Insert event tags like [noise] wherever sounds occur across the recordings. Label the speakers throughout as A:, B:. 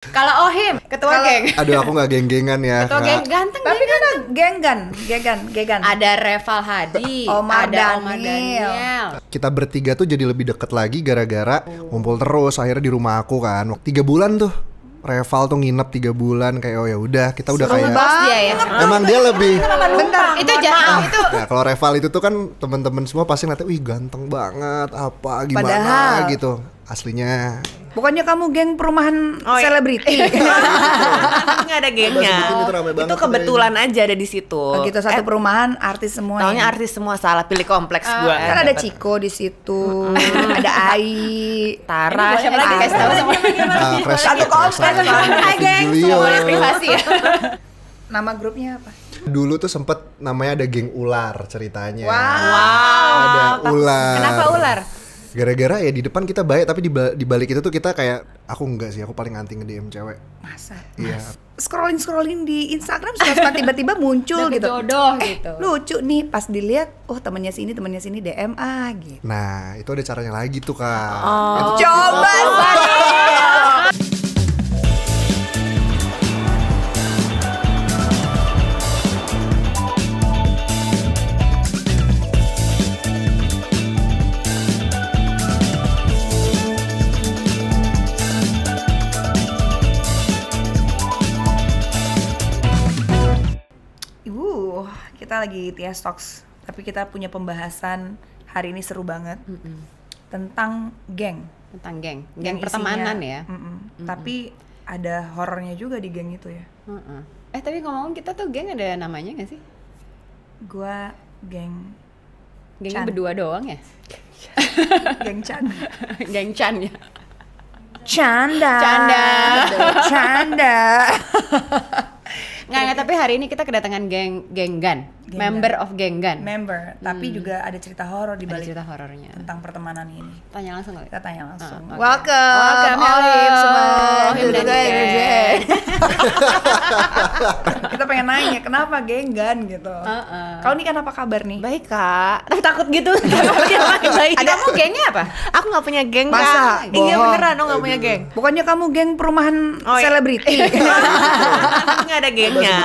A: Kalau Ohim, ketua Kalo... geng. Aduh, aku
B: nggak geng-gengan ya. Ketua geng
A: ganteng. Tapi kan genggan, genggan, genggan. Ada Reval Hadi, Omar ada Daniel. Omar Daniel.
B: Kita bertiga tuh jadi lebih deket lagi gara-gara ngumpul terus. Akhirnya di rumah aku kan, waktu tiga bulan tuh Reval tuh nginep tiga bulan kayak oh ya udah kita udah kayak ya. emang dia lebih
A: bentar itu jarang itu
B: nah, kalau Reval itu tuh kan teman-teman semua pasti ngeliat, wih ganteng banget apa gimana gitu aslinya
A: pokoknya kamu geng perumahan oh, iya. selebriti? Iya. [laughs] Enggak ada gengnya. Itu, itu kebetulan ini. aja ada di situ. Oh, gitu satu eh, perumahan artis semua. Taunya artis semua salah pilih kompleks uh, gua. Kan ada Ciko di situ, ada Ai, Tara, siapa lagi? tahu
B: Satu kompleks. geng, privasi
A: [laughs] Nama grupnya apa?
B: Dulu tuh sempet namanya ada geng ular ceritanya. Wow. Ada ular. Kenapa ular? gara-gara ya di depan kita baik tapi di, balik itu tuh kita kayak aku enggak sih aku paling anti nge DM cewek masa iya yeah.
A: scrolling scrolling di Instagram suka tiba-tiba muncul gitu jodoh eh, gitu lucu nih pas dilihat oh temannya sini temannya sini DM ah gitu
B: nah itu ada caranya lagi tuh kak oh. Itu coba oh.
A: lagi TS Talks, tapi kita punya pembahasan hari ini seru banget mm -mm. tentang geng. Tentang geng, geng, geng pertemanan isinya, ya. Mm -mm. Mm -mm. Tapi ada horornya juga di geng itu ya.
C: Mm -mm. Eh tapi ngomong ngomong kita tuh geng ada namanya gak sih? Gua geng. geng berdua doang ya? geng Chan. [laughs] geng Chan ya.
A: Canda. Canda. Canda.
C: Nggak, nggak, tapi hari ini kita kedatangan geng geng gan
A: Genggan. Member of Genggan. Member, tapi hmm. juga ada cerita horor di balik cerita horornya tentang pertemanan ini. Tanya langsung kali. Kita tanya langsung. Uh, ah, okay. Welcome. Welcome Olim semua. Olim dan [laughs] Kita pengen nanya kenapa Genggan gitu. Uh -uh. Kau ini kan apa kabar nih? Baik, Kak. Tapi takut gitu. [laughs] Baik. Ada kamu gengnya apa? Aku nggak punya geng, Kak. Masa? Iya beneran, aku nggak punya geng. pokoknya kamu geng perumahan oh, iya. selebriti.
D: [laughs] nggak ada gengnya.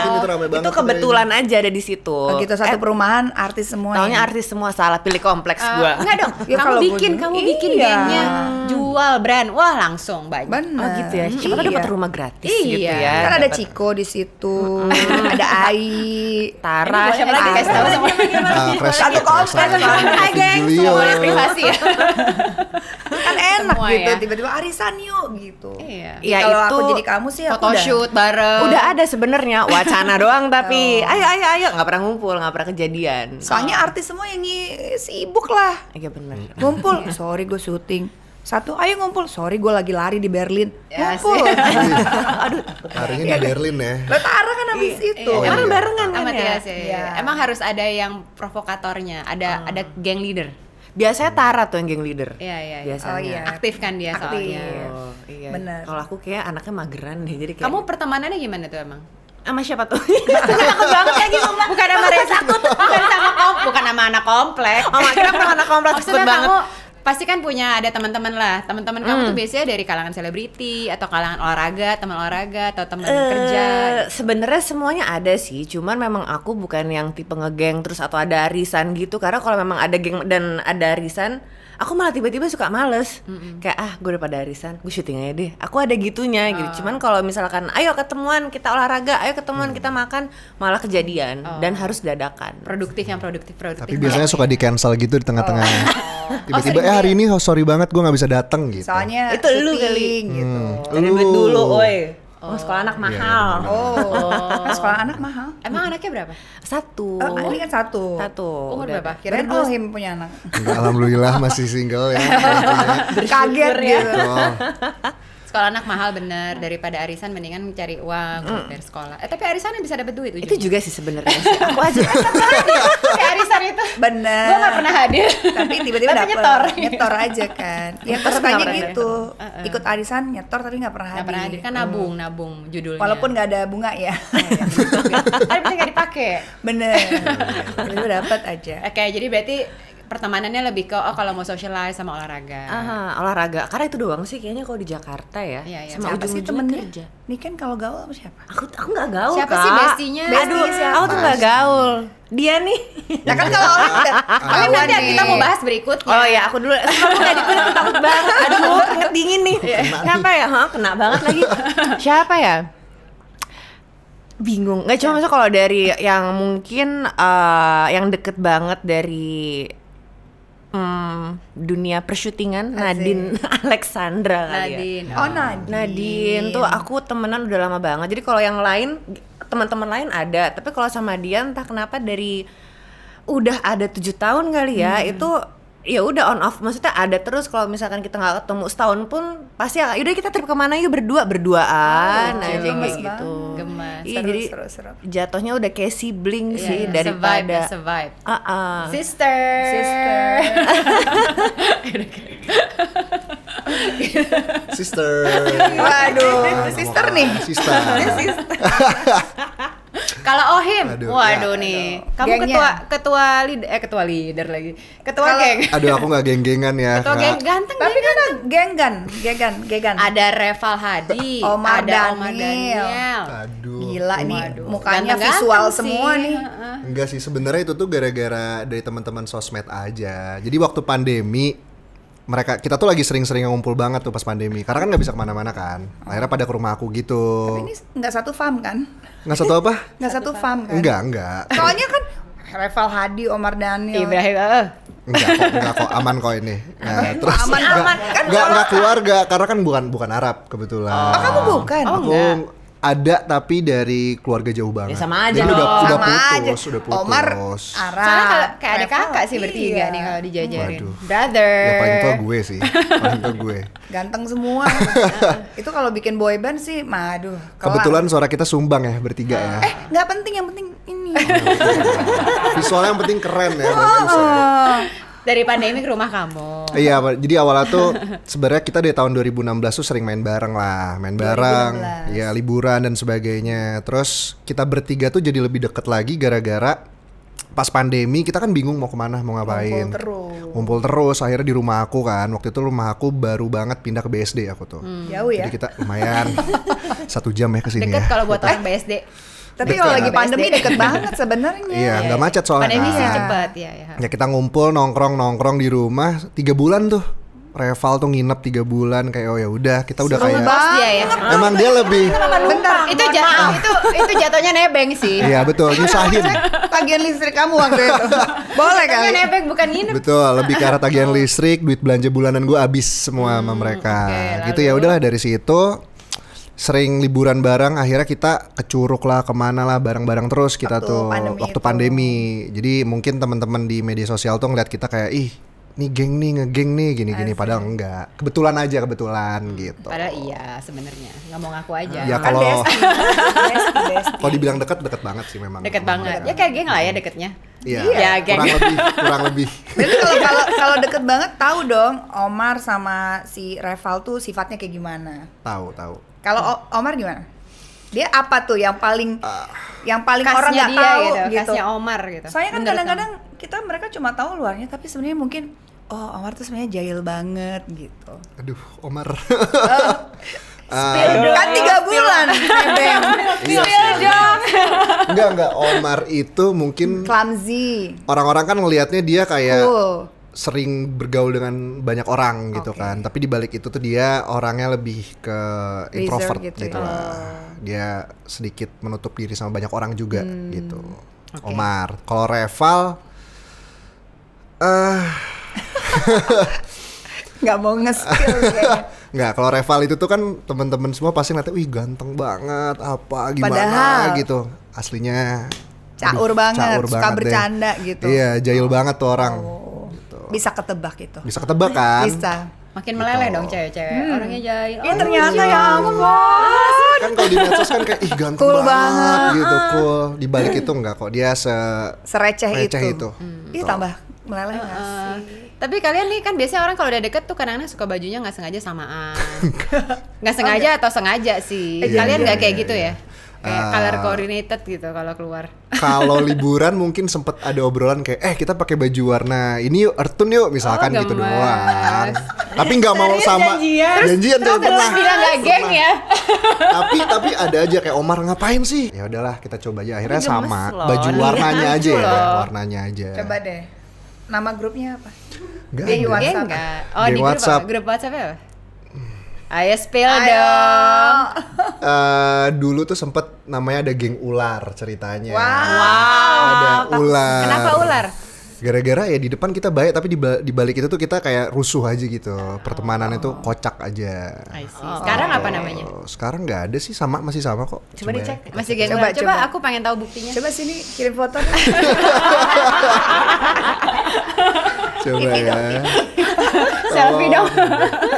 D: Itu kebetulan aja ada di situ gitu satu eh, perumahan artis semua. Taunya artis semua salah pilih kompleks uh, gua. Enggak dong. ya, kamu bikin, gue, kamu bikin iya. gengnya
A: jual brand. Wah, langsung banyak. Bener. Oh gitu ya. Siapa iya. dapat rumah gratis gitu iya. gitu ya. Kan ada Ciko di situ, [laughs] ada Ai, Tara, siapa lagi kasih tahu ah, Satu kompleks. Hai, geng. Boleh privasi ya. [laughs] enak semua, gitu ya. tiba-tiba arisan yuk gitu iya. ya, ya kalau aku jadi kamu sih aku udah shoot
D: bareng udah ada sebenarnya wacana [laughs] doang tapi oh. ayo ayo ayo nggak pernah
A: ngumpul nggak pernah kejadian soalnya oh. artis semua yang sibuk lah iya benar ngumpul [laughs] sorry gue syuting satu ayo ngumpul sorry gue lagi lari di Berlin ya, ngumpul [laughs] aduh
B: larinya di Berlin ya lo tara
C: kan habis iya, itu iya. emang barengan kan ya? Iya, iya. iya. emang harus ada yang provokatornya ada hmm. ada gang leader
D: biasanya Tara tuh yang geng
A: leader.
C: Iya, iya. iya. Biasanya. Oh, iya. Aktif kan dia Aktif. soalnya.
A: Oh, iya. Benar. Kalau
D: aku kayak anaknya mageran
C: deh. Jadi kayak Kamu pertemanannya gimana tuh emang? sama siapa tuh? [laughs] takut banget lagi sama Bukan sama Reza, takut. [laughs] Bukan sama kom, bukan oh, sama anak kompleks. Oh, kira sama anak kompleks takut banget. Kamu pasti kan punya ada teman-teman lah teman-teman hmm. kamu tuh hmm. biasanya dari kalangan selebriti atau kalangan olahraga teman
D: olahraga atau teman uh, kerja sebenarnya semuanya ada sih cuman memang aku bukan yang tipe ngegeng terus atau ada arisan gitu karena kalau memang ada geng dan ada arisan aku malah tiba-tiba suka males mm-hmm. kayak ah gue udah pada arisan gue syuting aja deh aku ada gitunya uh. gitu cuman kalau misalkan ayo ketemuan kita olahraga ayo ketemuan mm. kita makan malah kejadian uh. dan harus dadakan produktif yang produktif produktif
C: tapi biasanya
B: suka di cancel gitu di tengah-tengah oh. [laughs]
D: oh
C: tiba-tiba oh, eh hari
B: ini oh, sorry banget gue nggak bisa datang gitu
C: soalnya itu lu kali
B: gitu hmm. dulu
C: oi
A: Oh, sekolah anak iya, iya, mahal. Yeah, oh, oh. Kan sekolah anak mahal. Emang anaknya berapa? Satu. Oh, ini kan satu. Satu. Umur berapa? Kira kira oh him punya anak.
B: alhamdulillah masih single ya. [laughs] Kaget ya. Gitu. Oh
C: sekolah anak mahal bener hmm. daripada arisan mendingan cari uang mm. biar sekolah eh, tapi arisan yang bisa dapet duit ujung.
D: itu juga sih sebenarnya [laughs] aku
A: aja kayak arisan itu bener gue gak pernah hadir tapi tiba-tiba dapet nyetor nyetor aja kan [laughs] ya terus banyak gitu uh-uh. ikut arisan nyetor tapi nggak pernah hadir gak pernah hadir kan hmm. nabung hmm. nabung judulnya walaupun gak ada bunga ya tapi gak nggak dipakai [laughs] bener
C: tiba dapat aja oke okay, jadi berarti pertemanannya lebih ke oh kalau mau socialize sama
D: olahraga. Aha, olahraga. Karena itu doang sih kayaknya kalau di Jakarta ya. Iya, iya. Sama siapa sih temen
A: Kerja. kan kalau gaul sama siapa? Aku aku nggak gaul. Siapa kak. sih bestinya? Aduh, siapa? aku tuh nggak gaul.
D: Dia nih. Ya kan kalau [laughs] Tapi nanti kita mau bahas
A: berikutnya. Oh ya, aku dulu. Aku
D: tadi pun aku takut banget. [laughs] Aduh, keringet dingin nih. Iya. Siapa ya? Hah, kena banget lagi. [laughs] Siapa ya? bingung nggak cuma maksudnya kalau dari yang mungkin uh, yang deket banget dari hmm, dunia persyutingan Asik. Nadine [laughs] Alexandra ya. Nadine. ya. Oh Nadine. Nadine tuh aku temenan udah lama banget. Jadi kalau yang lain teman-teman lain ada, tapi kalau sama Dian entah kenapa dari udah ada tujuh tahun kali ya hmm. itu ya udah on off maksudnya ada terus kalau misalkan kita nggak ketemu setahun pun pasti ya udah kita trip kemana yuk berdua berduaan oh, aja gemes gitu gemes. iya seru, jadi jatuhnya udah kayak sibling yeah, sih yeah. daripada survive, iya, survive. Uh -uh. sister
C: sister
B: sister waduh sister nih sister
C: sister [laughs] Kalau Ohim, aduh, waduh ya, nih. Aduh. Kamu Gengnya. ketua ketua leader eh ketua leader lagi. Ketua Kalo, geng. Aduh aku
B: nggak geng-gengan ya. Ketua geng
A: ganteng. Tapi kan genggan, genggan, genggan. Ada Reval Hadi, [laughs] Omar ada Daniel. Omar Daniel. Aduh. Gila nih mukanya ganteng visual sih. semua nih.
B: Enggak sih sebenarnya itu tuh gara-gara dari teman-teman sosmed aja. Jadi waktu pandemi mereka kita tuh lagi sering-sering ngumpul banget tuh pas pandemi karena kan nggak bisa kemana-mana kan akhirnya pada ke rumah aku gitu tapi ini
A: nggak satu fam kan nggak satu apa [laughs] nggak satu, satu fam kan Nggak nggak. soalnya kan Reval Hadi Omar Daniel Ibrahim iya,
B: enggak kok enggak kok aman kok ini nah, terus aman, enggak, aman. Kan enggak, enggak keluarga karena kan bukan bukan Arab kebetulan oh kamu bukan oh, aku enggak ada tapi dari keluarga jauh banget. Ya, sama aja. Jadi dong. udah, sama udah putus, aja. udah putus. Omar,
C: Ara, Soalnya kalau kayak ada kakak sih bertiga iya. nih kalau dijajarin.
A: Waduh. Brother. Ya paling
B: tua gue sih. [laughs] Paling tua gue.
A: Ganteng semua. [laughs] itu kalau bikin boyband sih, maduh. Kebetulan
B: suara kita sumbang ya bertiga ya. Eh,
A: nggak penting yang penting ini. Oh,
B: [laughs] Visualnya yang penting keren ya. ya. Oh,
C: oh dari pandemi ke rumah kamu.
B: Iya, jadi awalnya tuh sebenarnya kita dari tahun 2016 tuh sering main bareng lah, main bareng, ya liburan dan sebagainya. Terus kita bertiga tuh jadi lebih deket lagi gara-gara pas pandemi kita kan bingung mau kemana mau ngapain ngumpul terus terus akhirnya di rumah aku kan waktu itu rumah aku baru banget pindah ke BSD aku tuh
A: hmm. jauh ya jadi
B: kita lumayan [laughs] satu jam ya kesini deket ya.
C: kalau buat orang BSD tapi kalau lagi pandemi deket [laughs] banget sebenarnya. Iya, nggak macet soalnya. Pandemi sih iya. cepat ya. Iya.
B: Ya kita ngumpul nongkrong nongkrong di rumah tiga bulan tuh Reval tuh nginep tiga bulan kayak oh ya udah kita udah kayak dia ya. Iya. emang dia lebih
C: bentar itu jatuh itu itu jatuhnya nebeng sih iya betul nyusahin tagihan listrik
A: kamu waktu itu [laughs] boleh kan nebeng bukan nginep betul
B: lebih ke arah tagihan listrik duit belanja bulanan gue habis semua sama hmm, mereka gitu ya udahlah dari situ sering liburan bareng akhirnya kita kecuruk lah kemana lah bareng-bareng terus kita waktu tuh pandemi waktu itu. pandemi jadi mungkin teman-teman di media sosial tuh ngeliat kita kayak ih nih geng nih ngegeng nih gini-gini padahal enggak kebetulan aja kebetulan gitu
C: padahal iya sebenarnya nggak mau ngaku aja ya kan kalau
B: [laughs] kalau dibilang dekat dekat banget sih memang
A: dekat banget ya kayak geng lah ya deketnya
B: Iya, ya, geng. kurang lebih, kurang lebih.
A: jadi [laughs] kalau iya. kalau kalau deket [laughs] banget tahu dong Omar sama si Reval tuh sifatnya kayak gimana? Tahu, tahu kalau hmm. Omar gimana? Dia apa tuh yang paling uh, yang paling orang nggak tahu gitu, gitu. Kasnya Omar gitu. Soalnya kan kadang-kadang kita mereka cuma tahu luarnya tapi sebenarnya mungkin oh Omar tuh sebenarnya jahil banget gitu.
B: Aduh, Omar. uh,
A: [laughs] kan tiga bulan
B: nebeng. Iya dong. Enggak enggak Omar itu mungkin
A: clumsy.
B: Orang-orang kan ngelihatnya dia kayak cool sering bergaul dengan banyak orang gitu kan tapi di balik itu tuh dia orangnya lebih ke introvert Reserve gitu, gitu ya. lah dia sedikit menutup diri sama banyak orang juga hmm. gitu okay. Omar kalau Reval eh uh, [laughs] nggak mau ngeskill, ya. skill [laughs] nggak kalau Reval itu tuh kan temen-temen semua pasti ngeliatnya wih ganteng banget apa gimana Padahal. gitu aslinya caur aduh, banget caur suka banget bercanda deh. gitu iya jahil oh. banget tuh orang oh
A: bisa ketebak itu.
B: Bisa ketebak kan? Bisa.
A: Makin meleleh gitu. dong cewek-cewek. Hmm. Orangnya
C: jahil. Oh, ya ternyata iya. ya ampun.
A: Kan
B: kalau di medsos kan kayak ih ganteng cool banget, banget gitu, cool. Di balik itu enggak kok dia se sereceh itu. itu. Hmm. Ih tambah
C: meleleh uh, sih tapi kalian nih kan biasanya orang kalau udah deket tuh kadang-kadang suka bajunya nggak sengaja samaan [laughs] nggak sengaja okay. Oh, atau sengaja sih yeah, kalian iya, nggak yeah, kayak yeah, gitu yeah. ya kayak uh, color coordinated gitu kalau keluar. [laughs]
B: Kalau liburan mungkin sempet ada obrolan kayak eh kita pakai baju warna ini yuk Ertun yuk misalkan oh, gitu doang. [laughs] tapi nggak mau sama janjian, janjian terus, pernah. bilang gak geng
D: ya. [laughs]
B: tapi tapi ada aja kayak Omar ngapain sih? Ya udahlah kita coba aja akhirnya sama loh, baju iya, warnanya gitu aja ya, warnanya aja. Coba
A: deh. Nama grupnya apa?
B: Gak di ada. WhatsApp. Gak. Oh, di, di WhatsApp. Grup,
A: grup WhatsApp ya? Ayo spill Ayo. dong.
B: Uh, dulu tuh sempet namanya ada geng ular ceritanya. Wow.
C: wow.
B: Ada ular. Kenapa ular? Gara-gara ya di depan kita baik tapi di, balik itu tuh kita kayak rusuh aja gitu. Pertemanan itu kocak aja.
C: I see. Sekarang apa oh, namanya?
B: Sekarang nggak ada sih sama masih sama kok. Coba, coba dicek. Ya. Masih geng coba, ular. Coba, coba
C: aku pengen tahu buktinya. Coba sini kirim foto.
B: [laughs] coba ya. Selfie dong. Oh,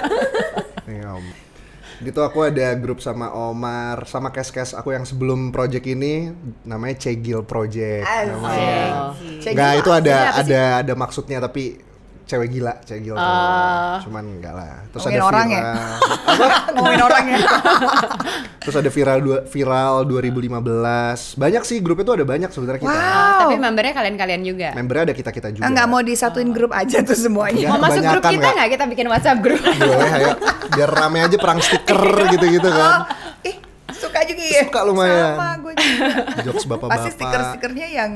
B: gitu aku ada grup sama Omar sama kes-kes aku yang sebelum project ini namanya Cegil Project Oh.
A: Cegil. Nggak, itu ada
B: ada ada maksudnya tapi cewek gila, cewek gila.
A: Uh,
B: Cuman enggak lah. Terus ada viral. orang ya.
A: [laughs] Apa? orang ya?
B: [laughs] Terus ada viral dua, viral 2015. Banyak sih grupnya tuh ada banyak sebenarnya kita.
A: Wow. Ah, tapi membernya kalian-kalian juga.
B: Membernya ada kita-kita juga.
A: Enggak mau disatuin grup aja tuh semuanya. Iya, mau masuk grup kita enggak? Kita bikin WhatsApp grup.
B: Boleh ayo. Biar rame aja perang stiker [laughs] iya. gitu-gitu kan. Oh, suka juga ya. Suka lumayan. Sama gue juga. Jokes bapak-bapak. Pasti stiker-stikernya yang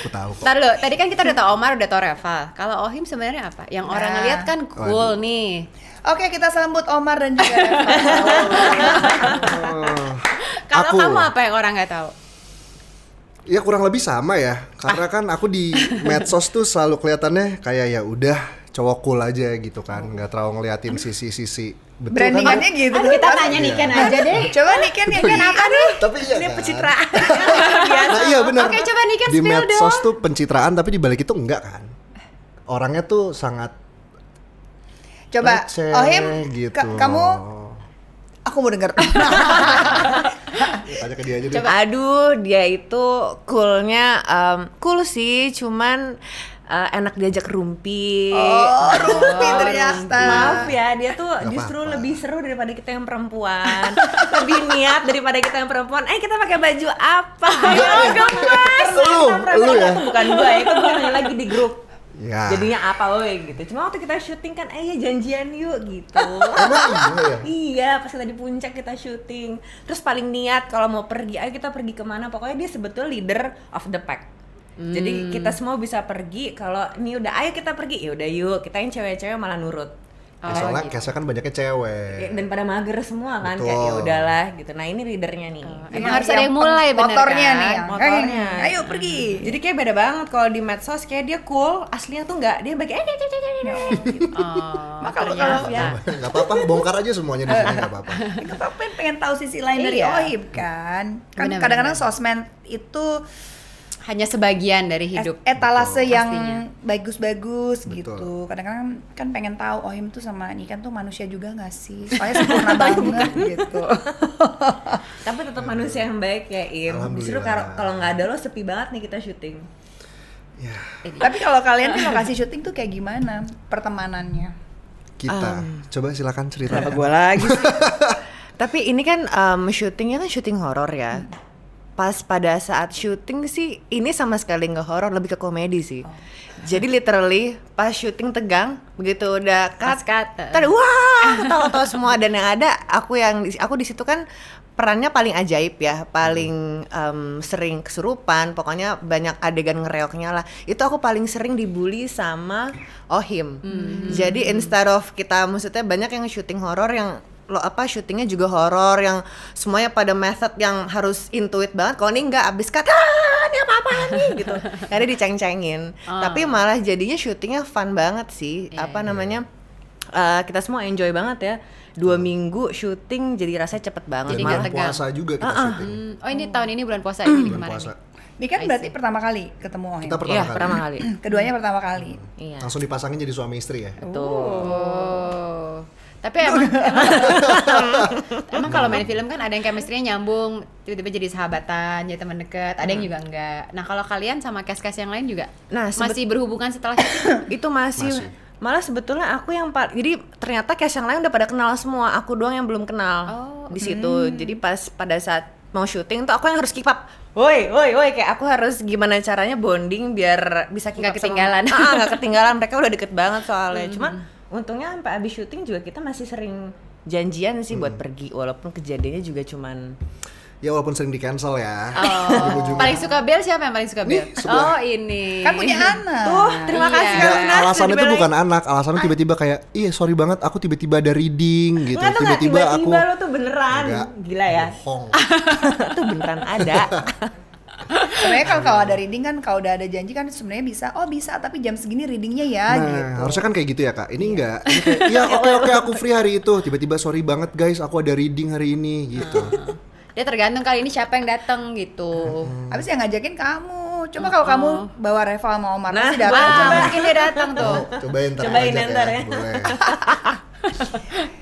B: Aku tahu.
C: Kok. tadi kan kita udah tau Omar, udah tau Reva. Kalau Ohim sebenarnya apa? Yang orang nah, lihat kan cool Waduh. nih. Oke, kita sambut Omar dan juga Reva. [laughs] [laughs] Kalau kamu apa yang orang nggak tahu?
B: Ya kurang lebih sama ya, karena ah. kan aku di medsos tuh selalu kelihatannya kayak ya udah cowok cool aja gitu kan, nggak terlalu ngeliatin sisi-sisi Betul Brandingannya kan? gitu. Kan Aduh, kita kan? tanya Niken iya. aja deh. Coba Niken ya apa nih? Tapi iya Ini kan? pencitraan. nah, iya, nah, iya benar. Oke,
C: coba Niken Di medsos tuh
B: pencitraan tapi dibalik itu enggak kan? Orangnya tuh sangat Coba receh, Ohim gitu. Ka kamu aku mau denger. Tanya ke dia aja deh. Coba.
D: Aduh, dia itu coolnya um, cool sih, cuman uh, enak diajak rumpi. Oh, [laughs] rumpi ternyata. Maaf ya, dia tuh Gak justru apa -apa. lebih seru daripada kita yang perempuan. [laughs] lebih niat daripada kita yang perempuan. Eh, kita pakai baju apa? [laughs] ya, gemes. Lu, lu ya. Itu bukan gue, itu gue nanya lagi di grup. Ya. Jadinya apa woi gitu. Cuma waktu kita syuting kan eh ya janjian yuk gitu. Emang iya. Ya? Iya, pas kita di puncak kita syuting. Terus paling niat kalau mau pergi, ayo kita pergi kemana. Pokoknya dia sebetulnya leader of the pack Hmm. Jadi kita semua bisa pergi kalau ini udah ayo kita pergi ya udah yuk kita yang cewek-cewek malah nurut. Oh, ya, soalnya
B: gitu. kesa kan banyaknya cewek. Ya,
D: dan pada mager semua kan Betul. kayak ya udahlah gitu. Nah, ini leadernya nih. Oh, emang harus ada yang mulai benar. motornya kan? nih. motornya. Eh, ayo pergi. Hmm. Jadi kayak beda banget kalau di medsos kayak dia cool, aslinya tuh enggak. Dia bagi eh oh, gitu. [laughs]
B: Oh, Maka ya. Enggak apa-apa, bongkar aja semuanya di sini enggak apa-apa. [laughs]
A: Kita pengen tahu sisi lain dari iya. Ohib kan. Kan kadang-kadang sosmed itu hanya sebagian dari hidup etalase Betul. yang bagus-bagus gitu kadang-kadang kan pengen tahu Ohim itu sama ikan tuh manusia juga gak sih [laughs] soalnya sempurna banget gitu
D: [laughs] tapi tetap manusia yang baik ya Im justru kalau nggak ada lo sepi
A: banget nih kita syuting
D: yeah. Ya. Gitu.
C: tapi kalau kalian tuh lokasi
A: syuting tuh kayak gimana
B: pertemanannya kita um, coba silakan cerita gue lagi
D: tapi ini kan um, syutingnya kan syuting horor ya hmm pas pada saat syuting sih ini sama sekali nggak horor lebih ke komedi sih. Oh. Jadi literally pas syuting tegang begitu udah cut, cut. Eh. Tadi wah tahu-tahu semua dan yang ada aku yang aku di situ kan perannya paling ajaib ya, paling um, sering kesurupan, pokoknya banyak adegan ngereoknya lah. Itu aku paling sering dibully sama Ohim. Mm -hmm. Jadi instead of kita maksudnya banyak yang syuting horor yang lo apa syutingnya juga horor yang semuanya pada method yang harus intuit banget kalau ini nggak abis kata ah, ini apa apa nih gitu jadi [laughs] diceng-cengin oh. tapi malah jadinya syutingnya fun banget sih yeah, apa yeah. namanya uh, kita semua enjoy banget ya dua hmm. minggu syuting jadi
B: rasanya cepet banget jadi malah tegang. puasa juga kita uh -uh.
A: syuting hmm. oh ini tahun ini bulan puasa ini ya, hmm. bulan kemarin puasa. Ini kan berarti pertama kali ketemu Ohim. Kita pertama, ya, kali. pertama kali. [clears throat] Keduanya pertama kali.
B: Iya. Langsung dipasangin jadi suami istri ya. Betul. Oh
A: tapi emang kan. emang, [laughs]
C: [laughs] emang kalau main film kan ada yang chemistry-nya nyambung tiba-tiba jadi sahabatan jadi teman dekat ada yang hmm. juga enggak
D: nah kalau kalian sama kes-kes yang lain juga nah masih berhubungan setelah [coughs] itu masih, masih malah sebetulnya aku yang par jadi ternyata cast yang lain udah pada kenal semua aku doang yang belum kenal oh, di situ hmm. jadi pas pada saat mau syuting tuh aku yang harus keep up woi woi woi kayak aku harus gimana caranya bonding biar bisa nggak ketinggalan ah, ah, nggak ah, [laughs] ketinggalan mereka udah deket banget soalnya hmm. cuman untungnya sampai habis syuting juga kita masih sering janjian sih hmm. buat pergi walaupun
B: kejadiannya juga cuman ya walaupun sering di cancel ya. Oh.
C: paling
D: suka bel siapa
C: yang paling suka bel? Oh ini. Kan punya anak. Tuh oh, terima iya.
B: kasih. Nggak, alasannya itu bukan anak, alasannya tiba-tiba kayak, iya sorry banget aku tiba-tiba ada reading gitu. Tiba-tiba aku. Tiba-tiba lo tuh beneran. Enggak.
D: Gila ya. Bohong. itu [laughs] beneran ada. [laughs]
A: sebenarnya kalau kalau ada reading kan kalau udah ada janji kan sebenarnya bisa oh bisa tapi jam segini readingnya ya nah, gitu.
B: harusnya kan kayak gitu ya kak ini iya. enggak iya [laughs] ya oke oke aku free hari itu tiba-tiba sorry banget guys aku ada reading hari ini gitu ah.
A: ya tergantung kali ini siapa yang datang gitu hmm. habis yang ngajakin kamu coba kalau oh, oh. kamu bawa Reva sama Omar nah, sih datang coba mungkin nah. dia datang tuh
B: cobain cobain ntar ya, ya.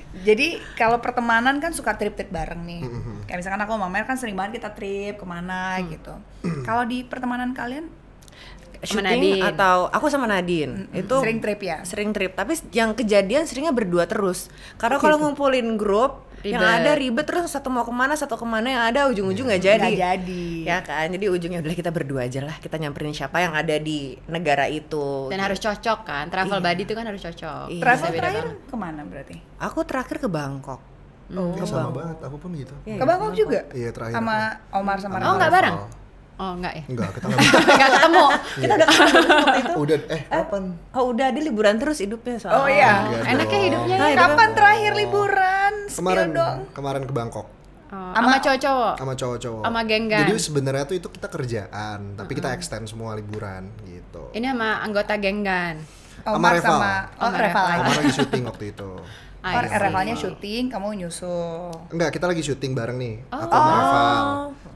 A: [laughs] Jadi kalau pertemanan kan suka trip-trip bareng nih. Mm -hmm. Kayak misalkan aku sama Mer kan sering banget kita trip kemana mm. gitu. Mm. Kalau di pertemanan kalian syuting
D: atau aku sama Nadine mm-hmm. itu
A: sering trip ya sering
D: trip tapi yang kejadian seringnya berdua terus karena kalau ngumpulin grup ribet. yang ada ribet terus satu mau kemana satu kemana yang ada ujung-ujung nggak -ujung jadi gak jadi ya kan jadi ujungnya udah kita berdua aja lah kita nyamperin siapa yang ada di negara itu dan gitu. harus cocok kan travel iya. buddy itu kan harus
A: cocok iya. travel Bisa terakhir banget. kemana berarti
B: aku terakhir ke Bangkok Oh, ya, sama banget, aku pun gitu. Ya, ke iya, Bangkok juga? Iya, terakhir. Sama Omar sama Oh, enggak bareng?
A: Oh enggak ya? Enggak,
B: kita [laughs] enggak, enggak ketemu. Iya. kita udah ketemu waktu itu. [laughs] Udah, eh, eh
D: kapan? Oh udah, dia liburan terus hidupnya
B: soalnya. Oh iya, oh, enaknya hidupnya ya nah,
A: kapan oh. terakhir liburan?
B: Kemarin, dong. kemarin ke Bangkok.
C: Oh, sama cowok-cowok.
B: Sama cowok-cowok. Sama genggan. Jadi sebenarnya tuh itu kita kerjaan, tapi mm -hmm. kita extend semua liburan gitu.
C: Ini sama anggota genggan. Oh, oh, sama Reval.
B: oh, Reval. Reval. Omar lagi [laughs] syuting waktu itu. Ah, iya Revalnya
A: syuting, kamu nyusul.
B: Enggak, kita lagi syuting bareng nih. Oh. Aku sama oh. Reval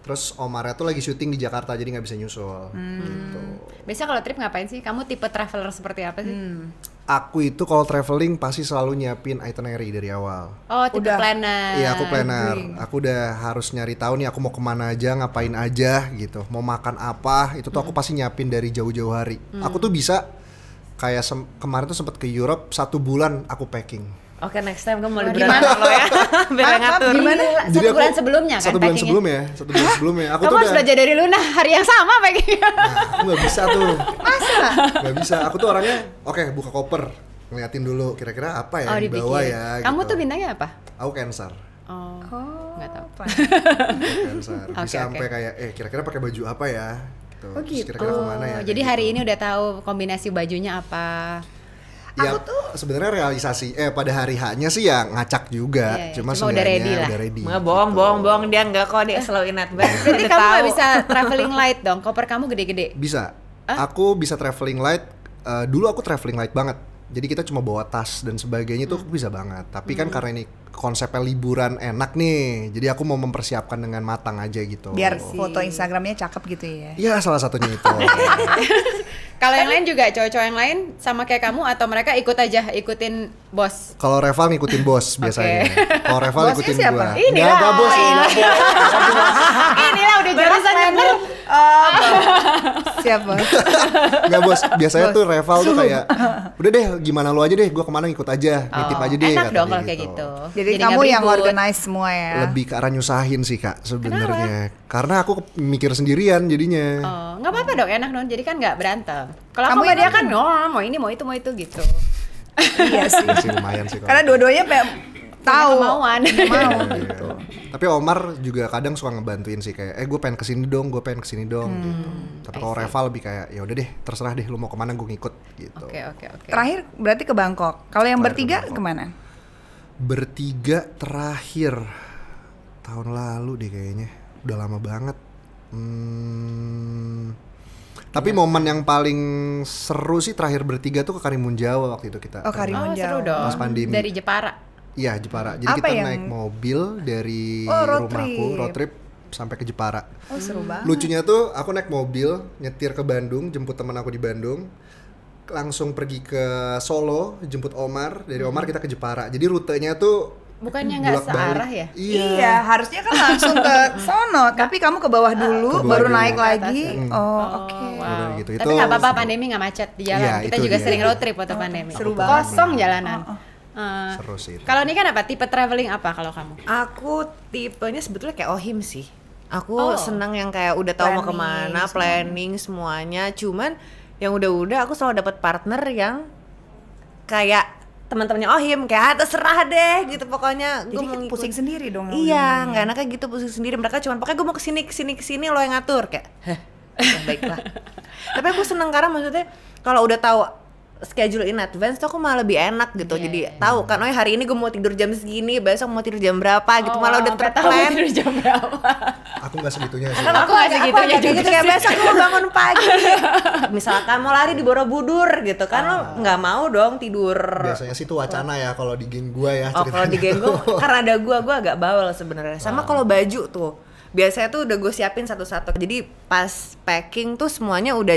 B: Terus Omar tuh lagi syuting di Jakarta jadi nggak bisa nyusul. Hmm. Gitu.
C: Biasanya kalau trip ngapain sih? Kamu tipe traveler seperti apa sih? Hmm.
B: Aku itu kalau traveling pasti selalu nyiapin itinerary dari awal.
C: Oh, tipe udah. planner. Iya, aku planner. Hmm.
B: Aku udah harus nyari tahu nih aku mau kemana aja, ngapain aja gitu. Mau makan apa, itu tuh hmm. aku pasti nyiapin dari jauh-jauh hari. Hmm. Aku tuh bisa kayak kemarin tuh sempat ke Europe satu bulan aku packing.
D: Oke okay, next time kamu mau liburan
A: lo ya [laughs] biar ah, ngatur. Gimana?
B: Satu Jadi aku, bulan sebelumnya kan? Satu bulan sebelumnya, ya, satu bulan sebelumnya. Ya. Aku kamu tuh harus belajar
C: dari Luna hari yang sama packingnya.
B: Nah, aku gak bisa tuh. Masa? Gak bisa. Aku tuh orangnya, oke okay, buka koper, ngeliatin dulu kira-kira apa ya oh, di bawah ya. Kamu gitu. tuh bintangnya apa? Aku cancer.
C: Oh, oh nggak tahu.
B: cancer. [laughs] Bisa okay, sampai kayak, eh kira-kira pakai baju apa ya? Gitu. Oh gitu. Kira-kira oh, kemana ya? Jadi
C: hari gitu. ini udah tahu kombinasi bajunya apa?
B: ya aku tuh sebenarnya realisasi eh pada hari hanya sih ya ngacak juga iya, iya. cuma, cuma udah ready lah udah ready,
C: nggak bohong gitu. bohong bohong dia nggak kok dia selalu inat banget jadi kamu bisa traveling light dong koper kamu gede-gede
B: bisa aku bisa traveling light uh, dulu aku traveling light banget jadi kita cuma bawa tas dan sebagainya itu hmm. bisa banget tapi kan hmm. kan karena ini konsepnya liburan enak nih jadi aku mau mempersiapkan dengan matang aja gitu biar si. Oh. foto
A: instagramnya cakep gitu ya
B: iya salah satunya itu [laughs]
C: kalau yang lain juga cowok-cowok yang lain sama kayak kamu atau mereka ikut aja ikutin bos
B: kalau Reval ngikutin bos biasanya kalau Reval ikutin gua ini lah bos
C: [laughs] ini lah udah jelas Oh,
A: siap bos.
B: [laughs] bos, biasanya tuh rival tuh kayak udah deh gimana lu aja deh, gue kemana ikut aja, oh, aja deh. Enak dong kalau
A: kayak gitu. gitu. Jadi, kamu yang organize semua ya.
B: Lebih ke arah nyusahin sih kak sebenarnya. Karena aku mikir sendirian jadinya. Oh,
C: nggak apa-apa dong, enak dong. Jadi kan nggak berantem. Kalau kamu dia kan no, oh, mau ini mau itu mau itu gitu.
A: iya
B: sih. sih lumayan sih.
A: Karena gitu. dua-duanya tahu kemauan [laughs] mau gitu
B: tapi Omar juga kadang suka ngebantuin sih kayak eh gue pengen kesini dong gue pengen kesini dong hmm, gitu tapi kalau Reval lebih kayak ya udah deh terserah deh lu mau kemana gue ngikut gitu oke okay,
A: oke okay, oke okay. terakhir berarti ke Bangkok kalau yang terakhir bertiga ke kemana
B: bertiga terakhir tahun lalu deh kayaknya udah lama banget hmm, tapi ya. momen yang paling seru sih terakhir bertiga tuh ke Karimun Jawa waktu itu kita. Oh, Karimun oh, Jawa. Seru dong. Pas pandemi. Dari Jepara. Iya Jepara. Jadi Apa kita yang... naik mobil dari oh, road rumahku trip. road trip sampai ke Jepara. Oh seru hmm. banget. Lucunya tuh aku naik mobil nyetir ke Bandung, jemput teman aku di Bandung, langsung pergi ke Solo, jemput Omar. Dari Omar hmm. kita ke Jepara. Jadi rutenya tuh
A: Bukannya nggak searah ya? Iya. iya, harusnya kan langsung ke sono, tapi kamu ke bawah dulu, ke bawah baru dulu. naik lagi. Hmm. Oh,
C: oke.
B: Okay. Wow. gitu. Tapi nggak apa-apa,
C: pandemi nggak macet di jalan. Ya, Kita juga dia. sering road trip waktu oh, pandemi. Seru banget. Kosong
D: jalanan. Oh, oh. Eh, Seru sih. Kalau ini kan apa? Tipe traveling apa kalau kamu? Aku tipenya sebetulnya kayak Ohim sih. Aku oh. senang yang kayak udah tahu mau kemana, planning semuanya. semuanya. Cuman yang udah-udah aku selalu dapat partner yang kayak teman-temannya Ohim kayak ah, terserah deh gitu pokoknya gue mau pusing sendiri dong iya nggak enaknya gitu pusing sendiri mereka cuman pokoknya gue mau kesini kesini kesini lo yang ngatur kayak Heh, baiklah tapi aku seneng karena maksudnya kalau udah tahu schedule in advance tuh aku malah lebih enak gitu. Yeah, Jadi yeah, iya. tahu kan oh hari ini gue mau tidur jam segini, besok mau tidur jam berapa gitu. malah oh, udah terplan. tidur jam berapa.
B: aku nggak segitunya sih. aku
D: nggak segitunya juga gitu, kayak besok mau bangun pagi. [laughs] Misalkan mau lari di Borobudur gitu kan ah. lo nggak mau dong tidur.
B: Biasanya sih itu wacana ya kalau di geng gue ya. Oh kalau
D: di geng gue karena ada gue gue agak bawel sebenarnya. Sama ah. kalau baju tuh biasanya tuh udah gue siapin satu-satu. Jadi pas packing tuh semuanya udah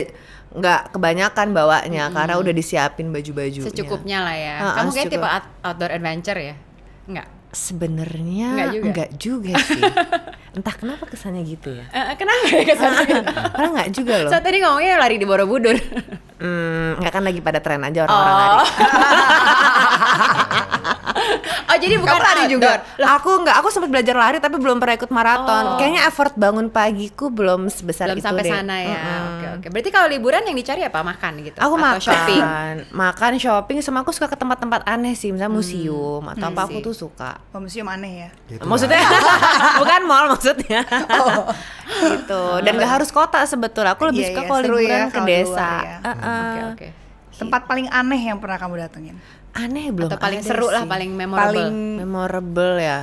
D: nggak kebanyakan bawanya -hmm. karena udah disiapin baju-baju secukupnya
C: lah ya uh, kamu kayak tipe outdoor adventure ya nggak
D: sebenarnya nggak juga. Enggak juga sih [laughs] entah kenapa kesannya gitu ya
C: uh, kenapa ya kesannya karena nggak juga loh so, tadi ngomongnya lari di Borobudur
D: hmm, nggak kan lagi pada tren aja orang-orang oh. lari [laughs] oh jadi bukan lari juga Loh. aku nggak aku sempat belajar lari tapi belum pernah ikut maraton oh. kayaknya effort bangun pagiku belum sebesar belum itu sampai deh. sana ya mm -hmm.
C: oke oke berarti kalau liburan yang dicari apa makan gitu aku atau makan shopping
D: makan shopping sama aku suka ke tempat-tempat aneh sih misalnya hmm. museum atau hmm, apa sih. aku tuh suka
A: oh, museum aneh ya gitu maksudnya [laughs] bukan mall maksudnya oh.
D: gitu dan nggak harus kota sebetulnya aku lebih yeah, suka yeah, kalau liburan ya, ke desa ya. Oke
A: oke. tempat paling aneh yang pernah kamu datengin
D: aneh belum atau paling seru sih. lah paling memorable paling memorable ya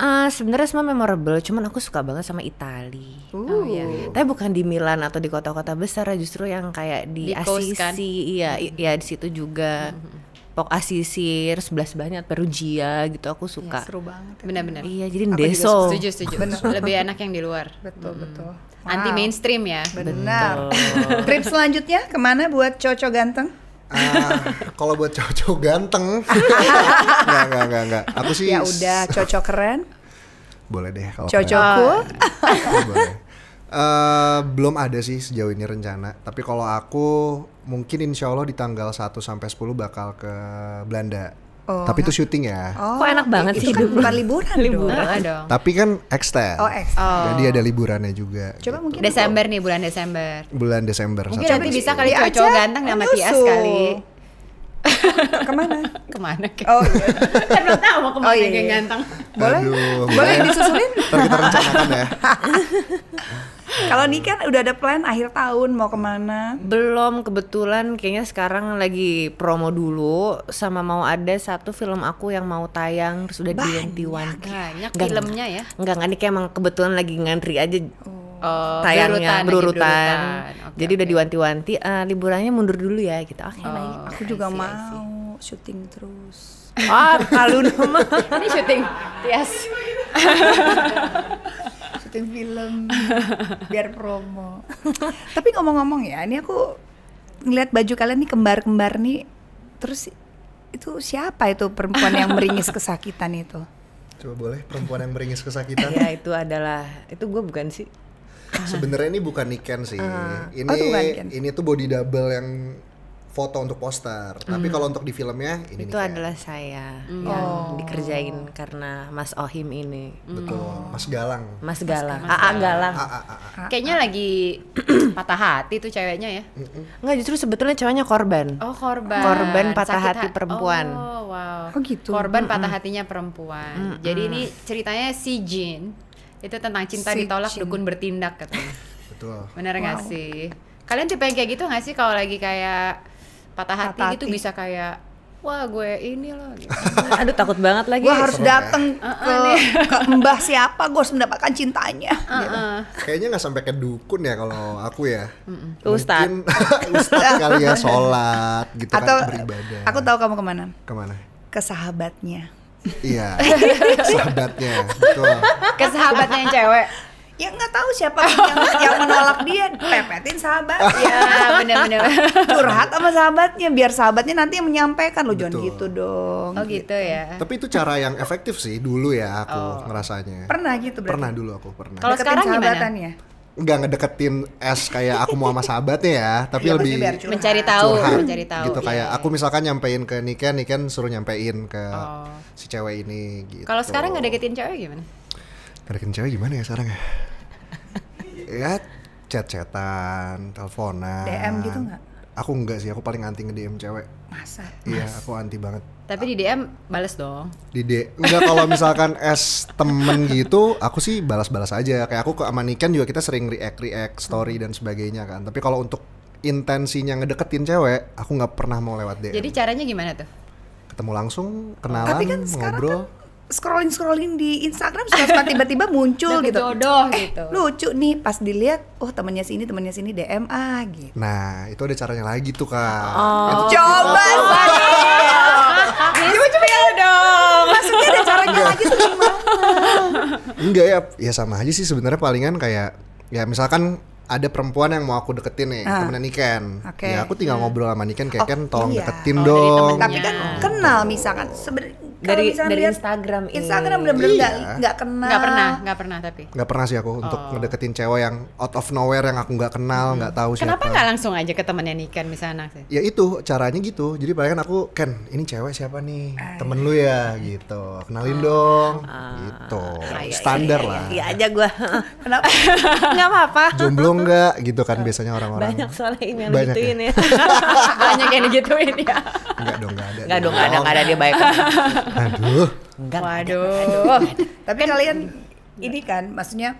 D: Uh, sebenarnya semua memorable, cuman aku suka banget sama Itali.
C: Uh. Oh iya.
D: Tapi bukan di Milan atau di kota-kota besar, justru yang kayak di, di Assisi, kan? iya, mm-hmm. ya di situ juga. Mm-hmm. Pok Assisi, sebelah sebelahnya Perugia gitu aku iya, suka. Ya, seru banget. Benar-benar. Iya, jadi aku
B: deso. Setuju, setuju.
A: Bener. Lebih enak yang di luar. Betul, hmm. betul. Wow. Anti mainstream ya. Benar. Trip selanjutnya kemana buat cocok ganteng?
B: Ah, kalau buat cowok-cowok ganteng. [laughs] nggak nggak nggak nggak. Aku sih Ya udah,
A: cocok keren.
B: Boleh deh kalau Cocokku. Cool. Ah, boleh. Uh, belum ada sih sejauh ini rencana. Tapi kalau aku mungkin insya Allah di tanggal 1 sampai sepuluh bakal ke Belanda Oh, Tapi itu nah. syuting ya.
D: Oh, Kok enak banget eh, sih kan hidup. bukan liburan [laughs] liburan dong.
B: dong. Tapi kan extend. Oh, extend. Oh. Jadi ada liburannya juga.
C: Coba gitu. mungkin Desember nih bulan Desember.
B: Bulan Desember. Mungkin nanti bisa kali iya cocok ganteng sama Tias kali.
C: [laughs]
A: kemana? Kemana? Ke? [laughs] Oh iya. kan belum tahu mau kemana oh, iya. iya. ganteng.
B: Boleh? Aduh, boleh disusulin? Ntar kita rencanakan ya.
A: Kalau nih kan udah ada plan akhir tahun mau kemana?
D: Belum kebetulan kayaknya sekarang lagi promo dulu sama mau ada satu film aku yang mau tayang sudah diwanti-wanti.
A: Banyak gak, filmnya ya?
D: Enggak enggak nih kayak emang kebetulan lagi ngantri aja. Oh.
A: Oh, tayangnya berurutan,
D: Okay, jadi okay. udah diwanti-wanti uh, liburannya mundur dulu ya gitu. Oke okay, oh, baik.
A: Aku juga see, mau syuting terus. Ah, kalau [laughs] nama ini syuting. Yes. [laughs] syuting film biar promo. Tapi ngomong-ngomong ya, ini aku ngeliat baju kalian nih kembar-kembar nih. Terus itu siapa itu perempuan yang meringis [laughs] kesakitan itu?
B: Coba boleh perempuan yang meringis kesakitan? ya
A: itu adalah itu gue bukan sih.
B: Sebenarnya ini bukan Niken sih. Uh, ini oh, bukan, ini tuh body double yang foto untuk poster. Mm. Tapi mm-hmm. kalau untuk di filmnya ini itu
D: nih, adalah saya mm. yang oh. dikerjain karena Mas Ohim ini. Mm. Betul, oh.
B: Mas Galang. Mas Galang.
D: Aa Galang.
C: Kayaknya lagi [clears throat] patah hati tuh ceweknya ya.
D: Enggak, justru sebetulnya ceweknya korban.
C: Oh, korban. Korban patah Sakit hati ha perempuan. Oh, wow. Oh gitu. Korban mm -mm. patah hatinya perempuan. Mm -mm. Jadi ini ceritanya si Jin itu tentang cinta si ditolak Jin. dukun bertindak katanya. Betul. Benar wow. gak sih? Kalian tipe yang kayak gitu gak sih kalau lagi kayak patah hati, patah gitu hati. gitu bisa kayak wah gue ini loh gitu.
B: [laughs] aduh takut banget lagi gue harus dateng
C: ya. [laughs] ke, [laughs]
A: ke mbah siapa gue harus mendapatkan cintanya gitu.
B: kayaknya nggak sampai ke dukun ya kalau aku ya uh,
A: uh. ustad ustad kali ya
B: sholat gitu kan, Atau, kan beribadah aku
A: tahu kamu kemana kemana ke sahabatnya
B: iya sahabatnya betul
A: ke sahabatnya yang cewek ya nggak tahu siapa yang, [laughs] yang menolak dia pepetin sahabat ya benar-benar curhat sama sahabatnya biar sahabatnya nanti yang menyampaikan lo
B: jangan gitu dong oh
A: gitu, gitu ya
B: tapi itu cara yang efektif sih dulu ya aku oh. ngerasanya
A: pernah gitu berarti pernah
B: dulu aku pernah kalau sekarang gimana? nggak ngedeketin es kayak aku mau sama sahabatnya ya tapi ya, lebih
A: mencari tahu curhat, mencari tahu gitu kayak
B: iya, aku iya. misalkan nyampein ke Niken Niken suruh nyampein ke oh. si cewek ini gitu kalau sekarang
C: ngedeketin cewek gimana
B: ngedeketin cewek gimana ya sekarang ya ya chat-chatan, teleponan. DM gitu nggak? Aku nggak sih, aku paling anti nge-DM cewek. Masa? Iya, aku anti banget.
C: Tapi di DM balas dong.
B: Di DM enggak kalau misalkan es [laughs] temen gitu, aku sih balas-balas aja. Kayak aku ke Amanikan juga kita sering react-react story dan sebagainya kan. Tapi kalau untuk intensinya ngedeketin cewek, aku nggak pernah mau lewat DM. Jadi
C: caranya gimana tuh?
B: Ketemu langsung, kenalan, Tapi kan, kan ngobrol. Kan
A: scrolling scrolling di Instagram suka tiba-tiba muncul gitu. Jodoh eh, gitu. lucu nih pas dilihat, oh temennya sini temannya sini DM ah gitu.
B: Nah itu ada caranya lagi tuh kak. Oh. coba oh. coba coba dong. Maksudnya ada caranya lagi tuh gimana? Enggak ya, ya sama aja sih sebenarnya palingan kayak ya misalkan ada perempuan yang mau aku deketin nih, ah. temennya Niken. Okay. Ya aku tinggal ah. ngobrol sama Niken kayak oh, kan tolong iya. deketin oh, dong. Tapi kan
A: kenal misalkan sebenarnya dari dari Instagram Instagram bener-bener nggak -bener iya. nggak kenal nggak pernah nggak pernah tapi
B: nggak pernah sih aku oh. untuk ngedeketin cewek yang out of nowhere yang aku nggak kenal hmm. nggak hmm. tahu siapa kenapa nggak
C: langsung aja ke temennya Niken misalnya sih
B: ya itu caranya gitu jadi palingan aku Ken ini cewek siapa nih Ay. Ah, temen lu iya, ya iya. gitu kenalin oh. dong oh. gitu Ay, standar iya, iya, iya, lah iya,
D: iya aja gue [laughs] kenapa nggak apa-apa
B: jomblo nggak gitu kan biasanya orang-orang
D: banyak
A: soalnya yang
B: banyak
D: gituin
A: ya, ya. [laughs] [laughs] banyak yang gituin ya nggak
D: dong nggak ada nggak dong nggak ada nggak ada dia baik
C: Aduh. Enggak, Waduh.
A: Tapi kan kalian ini kan maksudnya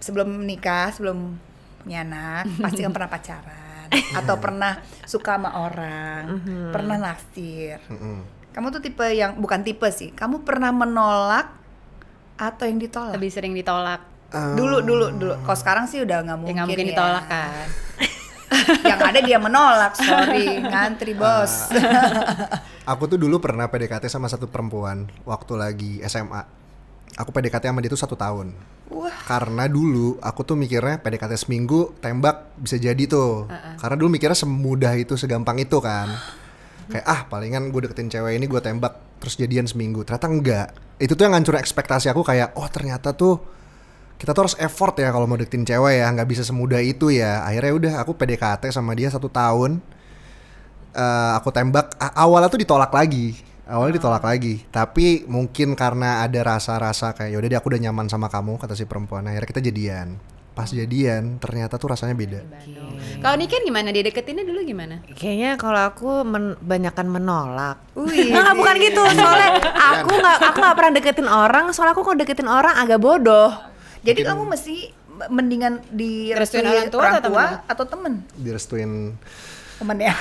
A: sebelum menikah, sebelum punya [laughs] pasti kan pernah pacaran atau iya. pernah suka sama orang, mhm. pernah naksir. Mhm. Kamu tuh tipe yang bukan tipe sih. Kamu pernah menolak atau yang ditolak? Lebih sering ditolak. Dulu, dulu, dulu. Kalau sekarang sih udah nggak ya, mungkin. Ya, gak mungkin ya. ditolak kan. [laughs] yang ada dia menolak sorry ngantri bos uh,
B: aku tuh dulu pernah PDKT sama satu perempuan waktu lagi SMA aku PDKT sama dia tuh satu tahun Wah. karena dulu aku tuh mikirnya PDKT seminggu tembak bisa jadi tuh uh -uh. karena dulu mikirnya semudah itu segampang itu kan kayak ah palingan gue deketin cewek ini gue tembak terus jadian seminggu ternyata enggak itu tuh yang ngancurin ekspektasi aku kayak oh ternyata tuh kita tuh harus effort ya kalau mau deketin cewek ya nggak bisa semudah itu ya akhirnya udah aku PDKT sama dia satu tahun uh, aku tembak awalnya tuh ditolak lagi awalnya hmm. ditolak lagi tapi mungkin karena ada rasa-rasa kayak yaudah deh aku udah nyaman sama kamu kata si perempuan akhirnya kita jadian pas hmm. jadian ternyata tuh rasanya beda. Okay.
C: Kalau Niken gimana dia deketinnya dulu gimana?
B: Kayaknya kalau aku men banyakkan
D: menolak. Wih, [laughs] nah, bukan gitu. Soalnya iya. aku nggak aku gak pernah deketin orang. Soalnya aku kalau deketin orang agak bodoh. Jadi kamu
B: mesti
A: mendingan direstuin orang tua, orang tua atau temen?
B: Direstuin temen ya. [laughs]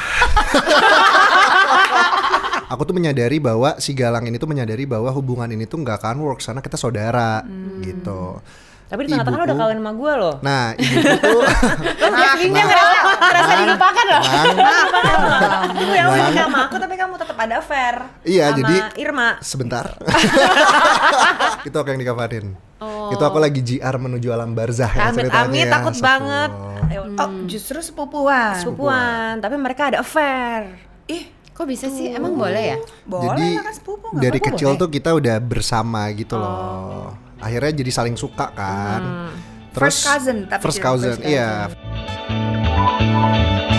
B: aku tuh menyadari bahwa si Galang ini tuh menyadari bahwa hubungan ini tuh nggak akan work karena kita saudara hmm. gitu. Tapi di tengah-tengah udah kawin sama gue loh. Nah, itu tuh. Lo [laughs] gasingnya nah, nah. ngerasa, ngerasa nah, dilupakan loh. Gue [laughs] yang mau nikah sama
D: aku tapi kamu tetap ada fair. Iya, jadi
B: Irma. Sebentar. Gitu. [laughs] Itu aku yang dikabarin. Oh. Itu aku lagi GR menuju alam barzah ya Amin, amin ya. takut
D: banget. Eh, oh, hmm. Oh, justru sepupuan. Sepupuan, tapi mereka ada affair. Ih, Kok bisa sih? Emang boleh ya?
C: Boleh Jadi, kan
B: sepupu Dari kecil boleh. tuh kita udah bersama gitu oh. loh akhirnya jadi saling suka kan. Hmm. Terus first cousin tapi first cousin, first cousin. iya.